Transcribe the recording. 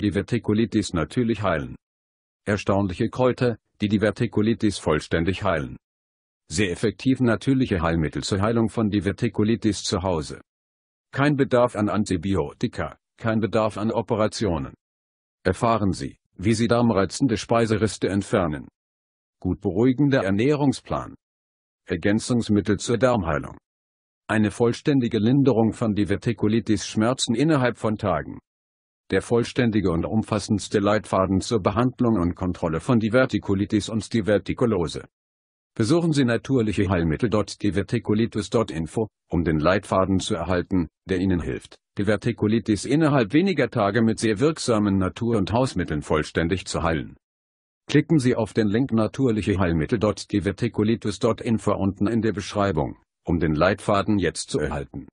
die Vertikulitis natürlich heilen. Erstaunliche Kräuter, die die Vertikulitis vollständig heilen. Sehr effektiv natürliche Heilmittel zur Heilung von Divertikulitis zu Hause. Kein Bedarf an Antibiotika, kein Bedarf an Operationen. Erfahren Sie, wie Sie darmreizende Speisereste entfernen. Gut beruhigender Ernährungsplan. Ergänzungsmittel zur Darmheilung. Eine vollständige Linderung von Divertikulitis-Schmerzen innerhalb von Tagen. Der vollständige und umfassendste Leitfaden zur Behandlung und Kontrolle von Divertikulitis und Divertikulose. Besuchen Sie natürliche Heilmittel.divertikulitis.info, um den Leitfaden zu erhalten, der Ihnen hilft, Divertikulitis innerhalb weniger Tage mit sehr wirksamen Natur- und Hausmitteln vollständig zu heilen. Klicken Sie auf den Link natürliche Heilmittel.divertikulitis.info unten in der Beschreibung, um den Leitfaden jetzt zu erhalten.